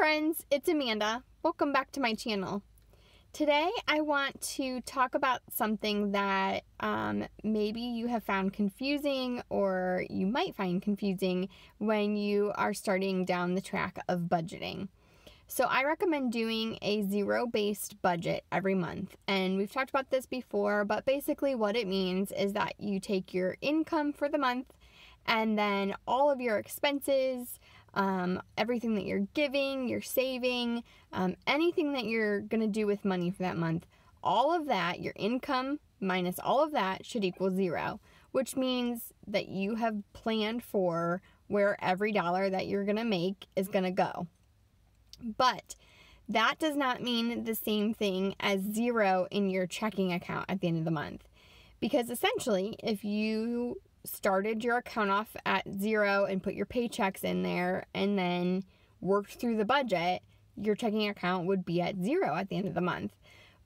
friends, it's Amanda. Welcome back to my channel. Today I want to talk about something that um, maybe you have found confusing or you might find confusing when you are starting down the track of budgeting. So I recommend doing a zero-based budget every month. And we've talked about this before, but basically what it means is that you take your income for the month and then all of your expenses, um, everything that you're giving, you're saving, um, anything that you're going to do with money for that month, all of that, your income minus all of that should equal zero, which means that you have planned for where every dollar that you're going to make is going to go. But that does not mean the same thing as zero in your checking account at the end of the month. Because essentially, if you started your account off at zero and put your paychecks in there and then worked through the budget, your checking account would be at zero at the end of the month.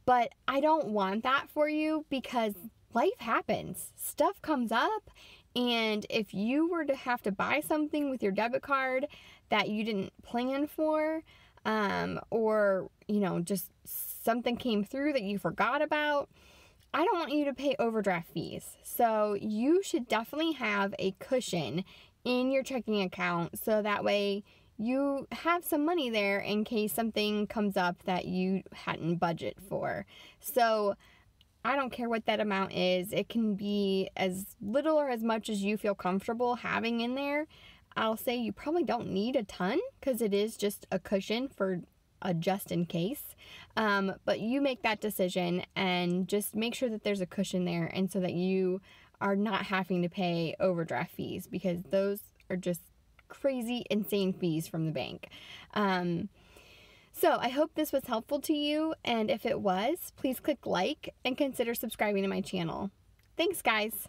But I don't want that for you because life happens, stuff comes up. And if you were to have to buy something with your debit card that you didn't plan for, um, or you know, just something came through that you forgot about, I don't want you to pay overdraft fees. So you should definitely have a cushion in your checking account so that way you have some money there in case something comes up that you hadn't budget for. So I don't care what that amount is. It can be as little or as much as you feel comfortable having in there. I'll say you probably don't need a ton because it is just a cushion for a just in case. Um, but you make that decision and just make sure that there's a cushion there and so that you are not having to pay overdraft fees because those are just crazy, insane fees from the bank. Um, so I hope this was helpful to you, and if it was, please click like and consider subscribing to my channel. Thanks, guys.